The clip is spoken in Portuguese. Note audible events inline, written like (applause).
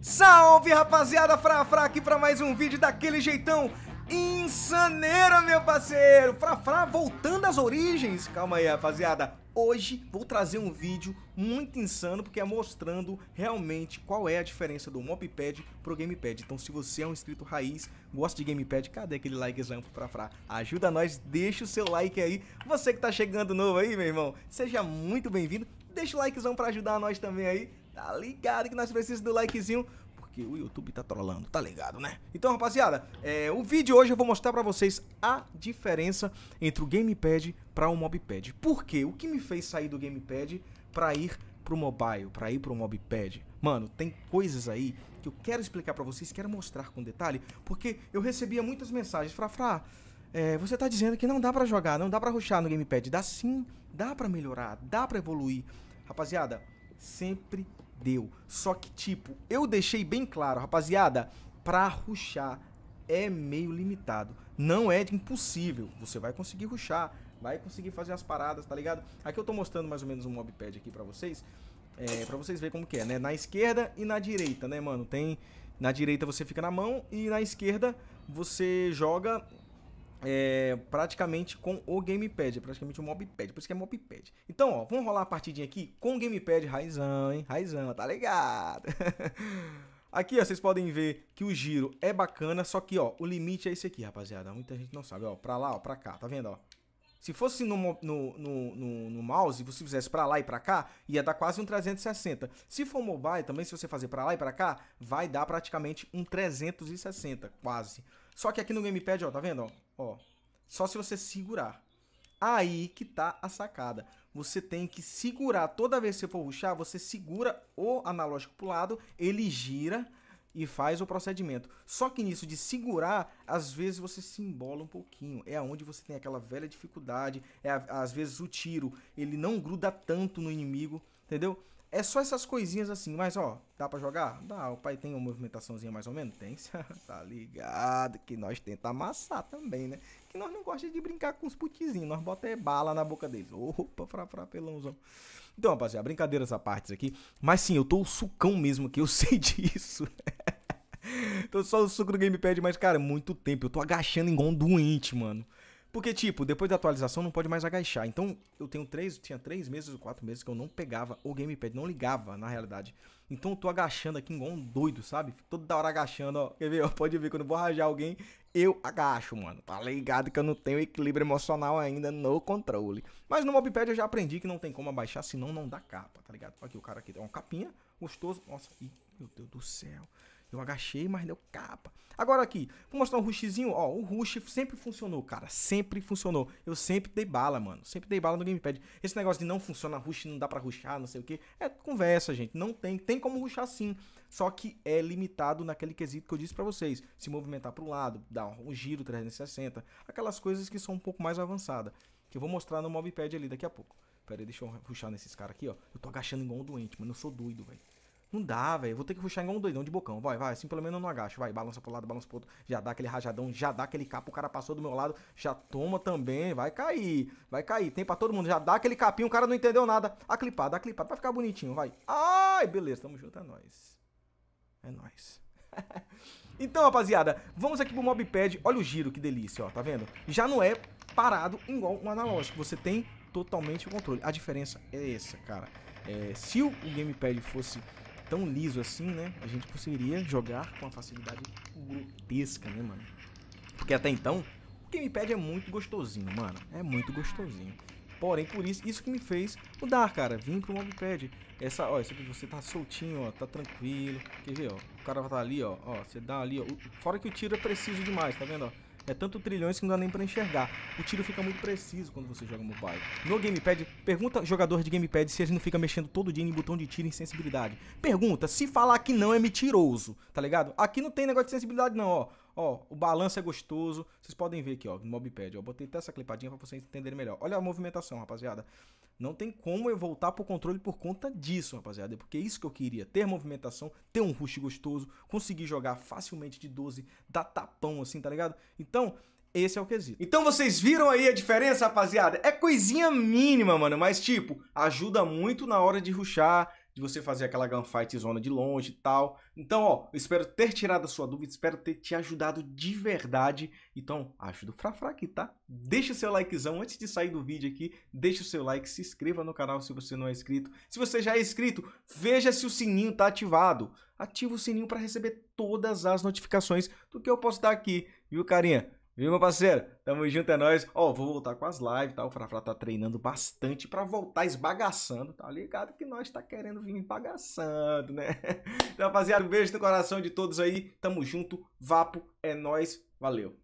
Salve rapaziada, Frafra aqui para mais um vídeo daquele jeitão insaneiro, meu parceiro! Frafra voltando às origens! Calma aí, rapaziada. Hoje vou trazer um vídeo muito insano, porque é mostrando realmente qual é a diferença do pad pro Gamepad. Então se você é um inscrito raiz, gosta de Gamepad, cadê aquele likezão pro Frafra? Ajuda nós, deixa o seu like aí. Você que tá chegando novo aí, meu irmão, seja muito bem-vindo. Deixa o likezão pra ajudar nós também aí Tá ligado que nós precisamos do likezinho porque o YouTube tá trolando, tá ligado, né? Então, rapaziada, é, o vídeo hoje eu vou mostrar pra vocês a diferença entre o Gamepad para o Mobpad. Por quê? O que me fez sair do Gamepad pra ir pro mobile, pra ir pro Mobpad? Mano, tem coisas aí que eu quero explicar pra vocês, quero mostrar com detalhe, porque eu recebia muitas mensagens, frá Fra, é, você tá dizendo que não dá pra jogar, não dá pra ruxar no Gamepad. Dá sim, dá pra melhorar, dá pra evoluir. Rapaziada, sempre deu. Só que, tipo, eu deixei bem claro, rapaziada, pra ruxar é meio limitado. Não é impossível. Você vai conseguir ruxar, vai conseguir fazer as paradas, tá ligado? Aqui eu tô mostrando mais ou menos um mobpad aqui pra vocês. É, pra vocês verem como que é, né? Na esquerda e na direita, né, mano? Tem... Na direita você fica na mão e na esquerda você joga é, praticamente com o gamepad, é praticamente o um mobpad, por isso que é mobpad. Então, ó, vamos rolar a partidinha aqui com o gamepad raizão, hein? Raizão, tá ligado? (laughs) aqui, ó, vocês podem ver que o giro é bacana, só que, ó, o limite é esse aqui, rapaziada. Muita gente não sabe, ó, pra lá, ó, pra cá, tá vendo, ó? Se fosse no, no, no, no, no mouse, você fizesse para lá e para cá, ia dar quase um 360. Se for mobile também, se você fazer para lá e para cá, vai dar praticamente um 360, quase. Só que aqui no gamepad, ó, tá vendo? Ó, Ó, só se você segurar. Aí que tá a sacada. Você tem que segurar. Toda vez que você for ruxar, você segura o analógico pro lado, ele gira e faz o procedimento. Só que nisso de segurar, às vezes você se embola um pouquinho. É aonde você tem aquela velha dificuldade. É às vezes o tiro, ele não gruda tanto no inimigo, entendeu? É só essas coisinhas assim, mas ó, dá pra jogar? Dá, o pai tem uma movimentaçãozinha mais ou menos? Tem, (laughs) tá ligado? Que nós tenta amassar também, né? Que nós não gostamos de brincar com os putizinhos, nós botamos é bala na boca deles. Opa, fra, fra, pelãozão. Então, rapaziada, brincadeira essa parte aqui. Mas sim, eu tô o sucão mesmo aqui, eu (laughs) sei disso. (laughs) tô só o suco do Gamepad, mas cara, muito tempo, eu tô agachando igual um doente, mano. Porque, tipo, depois da atualização não pode mais agachar. Então, eu tenho três, tinha três meses ou quatro meses que eu não pegava o gamepad, não ligava, na realidade. Então eu tô agachando aqui igual um doido, sabe? Fico toda hora agachando, ó. Quer ver? pode ver, quando eu vou rajar alguém, eu agacho, mano. Tá ligado que eu não tenho equilíbrio emocional ainda no controle. Mas no mobpad eu já aprendi que não tem como abaixar, senão não dá capa, tá ligado? Aqui o cara aqui deu uma capinha, gostoso. Nossa, ih, meu Deus do céu. Eu agachei, mas deu capa. Agora aqui, vou mostrar um rushzinho. Ó, o rush sempre funcionou, cara. Sempre funcionou. Eu sempre dei bala, mano. Sempre dei bala no gamepad. Esse negócio de não funciona rush, não dá pra rushar, não sei o que. É conversa, gente. Não tem. Tem como rushar sim. Só que é limitado naquele quesito que eu disse para vocês. Se movimentar pro lado, dar um giro 360. Aquelas coisas que são um pouco mais avançadas. Que eu vou mostrar no Movipad ali daqui a pouco. Pera aí, deixa eu ruxar nesses caras aqui, ó. Eu tô agachando igual um doente, mano. Eu sou doido, velho. Não dá, velho. Vou ter que puxar igual um doidão de bocão. Vai, vai. Assim pelo menos eu não agacho. Vai, balança pro lado, balança pro outro. Já dá aquele rajadão, já dá aquele capo. O cara passou do meu lado, já toma também. Vai cair, vai cair. Tem pra todo mundo. Já dá aquele capinho, o cara não entendeu nada. A clipada, a clipada. Vai ficar bonitinho, vai. Ai, beleza. Tamo junto, é nóis. É nóis. (laughs) então, rapaziada, vamos aqui pro Mobpad. Olha o giro, que delícia, ó. Tá vendo? Já não é parado igual um analógico. Você tem totalmente o controle. A diferença é essa, cara. É, se o gamepad fosse tão liso assim, né? A gente conseguiria jogar com uma facilidade grotesca, né, mano? Porque até então, o gamepad é muito gostosinho, mano. É muito gostosinho. Porém, por isso, isso que me fez mudar, cara. Vim pro mobpad. Essa, ó, isso aqui você tá soltinho, ó, tá tranquilo. Quer ver, ó? O cara tá ali, ó, ó, você dá ali, ó. Fora que o tiro é preciso demais, tá vendo, ó? É tanto trilhões que não dá nem pra enxergar. O tiro fica muito preciso quando você joga mobile. No gamepad, pergunta jogador de gamepad se ele não fica mexendo todo dia em botão de tiro e sensibilidade. Pergunta, se falar que não é mentiroso, tá ligado? Aqui não tem negócio de sensibilidade não, ó. Ó, o balanço é gostoso. Vocês podem ver aqui, ó, no mobpad, ó. Botei até essa clipadinha pra vocês entenderem melhor. Olha a movimentação, rapaziada. Não tem como eu voltar pro controle por conta disso, rapaziada. É porque é isso que eu queria. Ter movimentação, ter um rush gostoso, conseguir jogar facilmente de 12, dar tapão assim, tá ligado? Então, esse é o quesito. Então vocês viram aí a diferença, rapaziada? É coisinha mínima, mano, mas tipo, ajuda muito na hora de ruxar, de você fazer aquela gunfight zona de longe e tal. Então, ó, espero ter tirado a sua dúvida, espero ter te ajudado de verdade. Então, ajuda o Frafra aqui, tá? Deixa o seu likezão antes de sair do vídeo aqui, deixa o seu like, se inscreva no canal se você não é inscrito. Se você já é inscrito, veja se o sininho tá ativado. Ativa o sininho para receber todas as notificações do que eu posso dar aqui, viu, carinha? Viu, meu parceiro? Tamo junto, é nóis. Ó, vou voltar com as lives, tá? O Frafra tá treinando bastante pra voltar esbagaçando, tá ligado? Que nós tá querendo vir esbagaçando, né? (laughs) Então, rapaziada, um beijo no coração de todos aí. Tamo junto. Vapo, é nóis. Valeu.